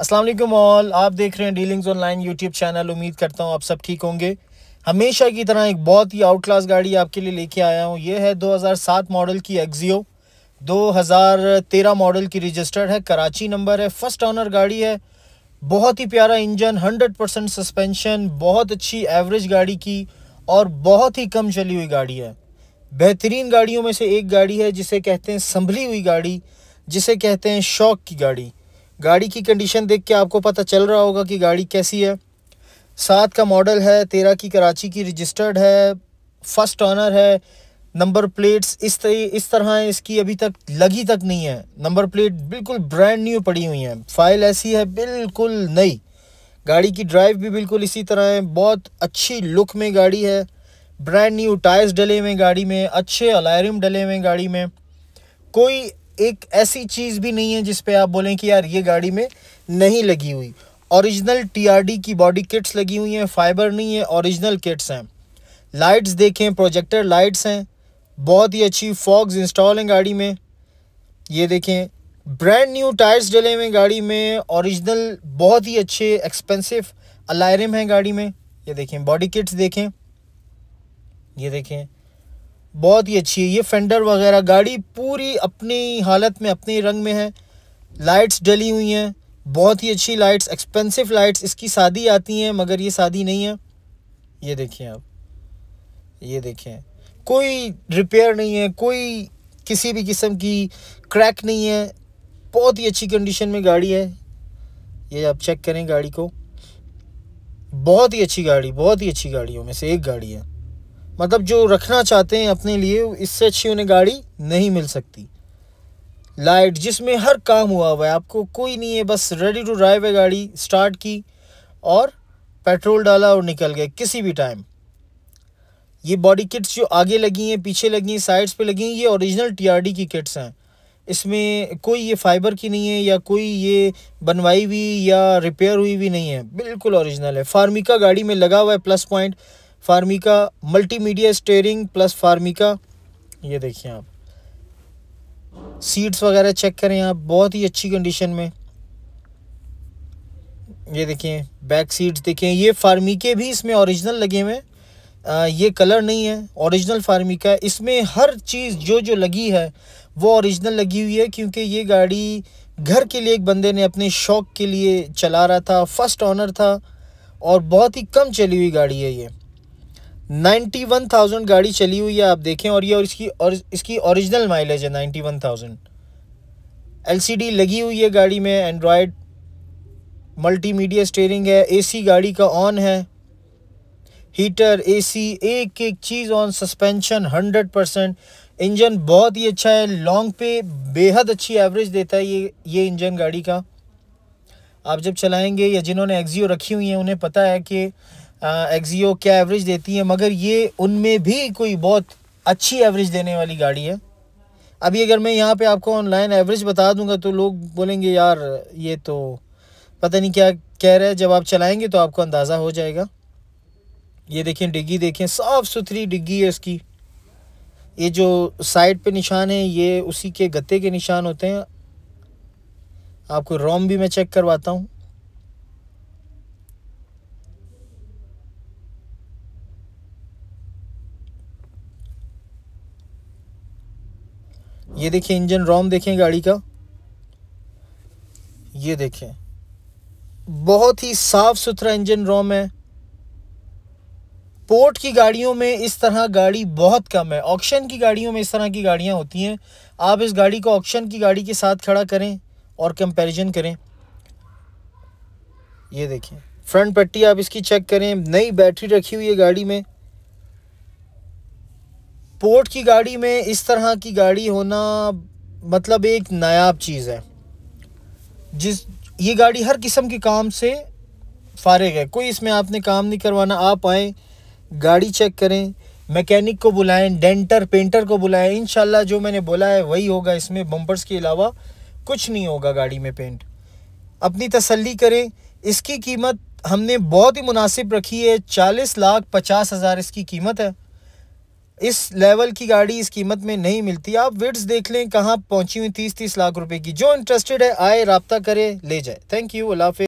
Aslam all आप देख रहे हैं डीलिंग्स ऑनलाइन यूट्यूब चैनल उम्मीद करता हूँ आप सब ठीक होंगे हमेशा की तरह एक बहुत ही आउट क्लास गाड़ी आपके लिए लेके आया हूँ ये है 2007 मॉडल की एक्जियो 2013 मॉडल की रजिस्टर्ड है कराची नंबर है फर्स्ट ऑनर गाड़ी है बहुत ही प्यारा इंजन 100 परसेंट सस्पेंशन बहुत अच्छी एवरेज गाड़ी की और बहुत ही कम चली हुई गाड़ी है बेहतरीन गाड़ियों में से एक गाड़ी है जिसे कहते हैं संभली हुई गाड़ी जिसे कहते हैं शौक की गाड़ी गाड़ी की कंडीशन देख के आपको पता चल रहा होगा कि गाड़ी कैसी है सात का मॉडल है तेरह की कराची की रजिस्टर्ड है फर्स्ट ऑनर है नंबर प्लेट्स इस तरह इस तरह इसकी अभी तक लगी तक नहीं है नंबर प्लेट बिल्कुल ब्रांड न्यू पड़ी हुई हैं फाइल ऐसी है बिल्कुल नई गाड़ी की ड्राइव भी बिल्कुल इसी तरह है बहुत अच्छी लुक में गाड़ी है ब्रांड न्यू टायर्स डले हुए गाड़ी में अच्छे अलायरम डले हुए गाड़ी में कोई एक ऐसी चीज़ भी नहीं है जिस पे आप बोलें कि यार ये गाड़ी में नहीं लगी हुई ओरिजिनल टीआरडी की बॉडी किट्स लगी हुई हैं फाइबर नहीं है ओरिजिनल किट्स हैं लाइट्स देखें प्रोजेक्टर लाइट्स हैं बहुत ही अच्छी फॉग्स इंस्टॉल हैं गाड़ी में ये देखें ब्रांड न्यू टायर्स डले हुए गाड़ी में ओरिजिनल बहुत ही अच्छे एक्सपेंसिव अलायरम हैं गाड़ी में ये देखें बॉडी किट्स देखें ये देखें बहुत ही अच्छी है ये फेंडर वगैरह गाड़ी पूरी अपनी हालत में अपने रंग में है लाइट्स डली हुई हैं बहुत ही अच्छी लाइट्स एक्सपेंसिव लाइट्स इसकी शादी आती हैं मगर ये शादी नहीं है ये देखिए आप ये देखें कोई रिपेयर नहीं है कोई किसी भी किस्म की क्रैक नहीं है बहुत ही अच्छी कंडीशन में गाड़ी है ये आप चेक करें गाड़ी को बहुत ही अच्छी गाड़ी बहुत ही अच्छी गाड़ियों में से एक गाड़ी है मतलब जो रखना चाहते हैं अपने लिए इससे अच्छी उन्हें गाड़ी नहीं मिल सकती लाइट जिसमें हर काम हुआ हुआ है आपको कोई नहीं है बस रेडी टू ड्राइव है गाड़ी स्टार्ट की और पेट्रोल डाला और निकल गए किसी भी टाइम ये बॉडी किट्स जो आगे लगी हैं पीछे लगी हैं साइड्स पे लगी हैं ये ओरिजिनल टीआरडी की किट्स हैं इसमें कोई ये फाइबर की नहीं है या कोई ये बनवाई हुई या रिपेयर हुई भी नहीं है बिल्कुल ओरिजिनल है फार्मिका गाड़ी में लगा हुआ है plus point formica multimedia steering plus formica ये देखिए आप सीट्स वगैरह चेक करें आप बहुत ही अच्छी कंडीशन में ये देखें बैक सीट्स देखें ये फार्मिके भी इसमें ओरिजिनल लगे हुए हैं ये कलर नहीं है ओरिजिनल फार्मिका इसमें हर चीज़ जो जो लगी है वो ओरिजिनल लगी हुई है क्योंकि ये गाड़ी घर के लिए एक बंदे ने अपने शौक़ के लिए चला रहा था फर्स्ट ऑनर था और बहुत ही कम चली हुई गाड़ी है ये नाइन्टी वन थाउजेंड गाड़ी चली हुई है आप देखें और ये और इसकी और इसकी ओरिजिनल माइलेज है ninety one thousand L C D लगी हुई है गाड़ी में एंड्रॉयड मीडिया स्टेयरिंग है ए सी गाड़ी का ऑन है हीटर सी एक एक चीज़ on suspension hundred percent engine बहुत ही अच्छा है लॉन्ग पे बेहद अच्छी एवरेज देता है ये ये इंजन गाड़ी का आप जब चलाएंगे या जिन्होंने एक्जियो रखी हुई है उन्हें पता है कि एक्जियो क्या एवरेज देती है मगर ये उनमें भी कोई बहुत अच्छी एवरेज देने वाली गाड़ी है अभी अगर मैं यहाँ पे आपको ऑनलाइन एवरेज बता दूंगा तो लोग बोलेंगे यार ये तो पता नहीं क्या कह रहा है जब आप चलाएंगे तो आपको अंदाज़ा हो जाएगा ये देखें डिग्गी देखें साफ़ सुथरी डिग्गी है इसकी ये जो साइड पे निशान है ये उसी के गत्ते के निशान होते हैं आपको रोम भी मैं चेक करवाता हूँ ये देखिए इंजन रोम देखें गाड़ी का ये देखें बहुत ही साफ़ सुथरा इंजन रोम है पोर्ट की गाड़ियों में इस तरह गाड़ी बहुत कम है ऑक्शन की गाड़ियों में इस तरह की गाड़ियां होती हैं आप इस गाड़ी को ऑक्शन की गाड़ी के साथ खड़ा करें और कंपैरिजन करें ये देखें फ्रंट पट्टी आप इसकी चेक करें नई बैटरी रखी हुई है गाड़ी में स्पोर्ट की गाड़ी में इस तरह की गाड़ी होना मतलब एक नायाब चीज़ है जिस ये गाड़ी हर किस्म के काम से फारग है कोई इसमें आपने काम नहीं करवाना आप आए गाड़ी चेक करें मैकेनिक को बुलाएं डेंटर पेंटर को बुलाएं इन जो मैंने बोला है वही होगा इसमें बम्पर्स के अलावा कुछ नहीं होगा गाड़ी में पेंट अपनी तसल्ली करें इसकी कीमत हमने बहुत ही मुनासिब रखी है चालीस लाख पचास हज़ार इसकी कीमत है इस लेवल की गाड़ी इस कीमत में नहीं मिलती आप विड्स देख लें कहाँ पहुंची हुई तीस तीस लाख रुपए की जो इंटरेस्टेड है आए रबता करे ले जाए थैंक यू अल्लाह